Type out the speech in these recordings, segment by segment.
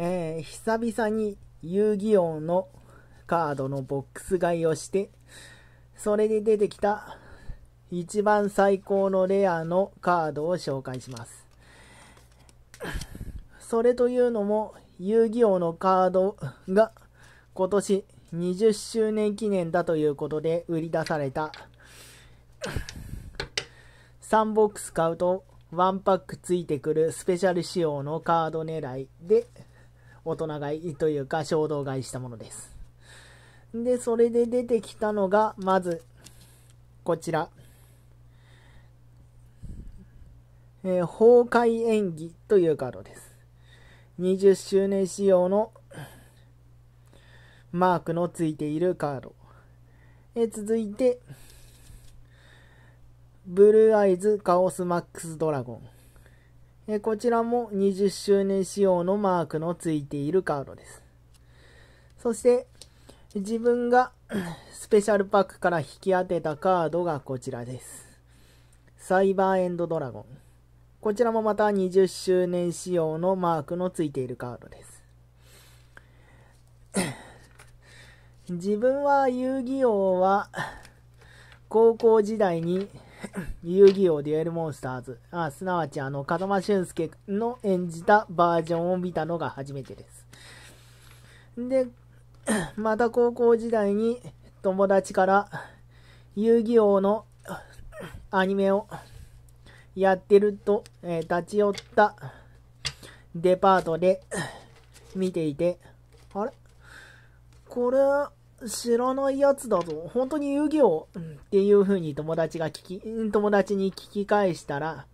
えー、久々に遊戯王のカードのボックス買いをして、それで出てきた一番最高のレアのカードを紹介します。それというのも、遊戯王のカードが今年20周年記念だということで売り出された3ボックス買うと1パックついてくるスペシャル仕様のカード狙いで大人買いというか衝動買いしたものです。で、それで出てきたのが、まず、こちら。えー、崩壊演技というカードです。20周年仕様のマークのついているカード。えー、続いて、ブルーアイズカオスマックスドラゴン。えこちらも20周年仕様のマークのついているカードです。そして、自分が スペシャルパックから引き当てたカードがこちらです。サイバーエンドドラゴン。こちらもまた20周年仕様のマークのついているカードです。自分は遊戯王は高校時代に遊戯王デュエルモンスターズ、あすなわちあの、風間俊介の演じたバージョンを見たのが初めてです。で、また高校時代に友達から遊戯王の アニメをやってると、えー、立ち寄ったデパートで見ていて、あれこれは知らないやつだぞ。本当に遊戯王、うん、っていう風に友達が聞き、友達に聞き返したら、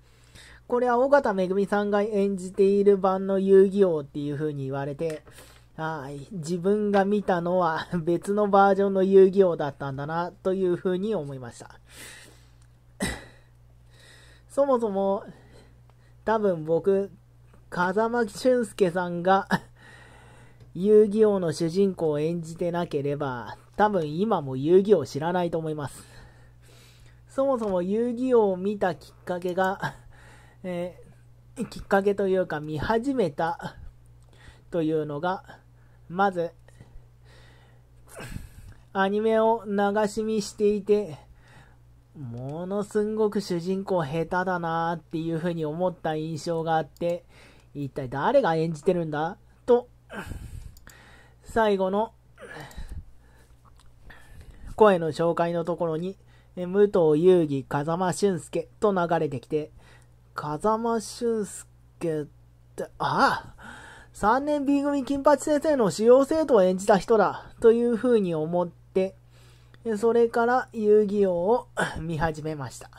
これは尾形めぐみさんが演じている版の遊戯王っていう風に言われて、はい、自分が見たのは 別のバージョンの遊戯王だったんだな、という風に思いました。そもそも、多分僕、風巻俊介さんが遊戯王の主人公を演じてなければ、多分今も遊戯王を知らないと思います。そもそも遊戯王を見たきっかけが、えー、きっかけというか見始めたというのが、まず、アニメを流し見していて、ものすんごく主人公下手だなーっていうふうに思った印象があって、一体誰が演じてるんだ最後の声の紹介のところに、武藤遊戯、風間俊介と流れてきて、風間俊介って、ああ !3 年 B 組金八先生の主要生徒を演じた人だというふうに思って、それから遊戯王を 見始めました。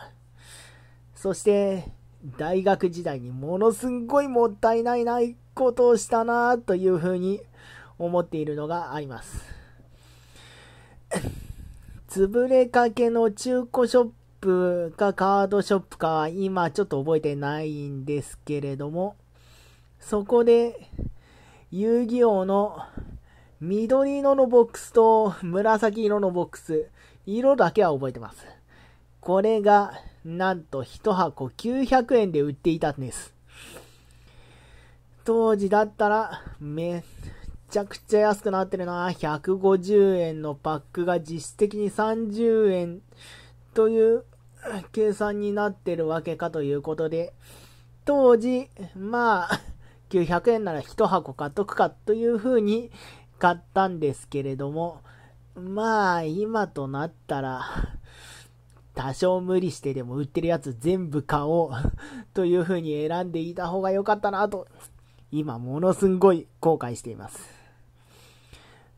そして、大学時代にものすんごいもったいないないことをしたなというふうに思っているのがあります。潰 れかけの中古ショップかカードショップかは今ちょっと覚えてないんですけれども、そこで遊戯王の緑色のボックスと紫色のボックス、色だけは覚えてます。これがなんと1箱900円で売っていたんです。当時だったら、め、ちゃくちゃ安くなってるな。150円のパックが実質的に30円という計算になってるわけかということで、当時、まあ、900円なら1箱買っとくかというふうに買ったんですけれども、まあ、今となったら、多少無理してでも売ってるやつ全部買おうというふうに選んでいた方が良かったなと、今ものすんごい後悔しています。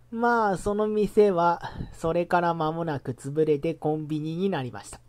まあ、その店は、それから間もなく潰れてコンビニになりました。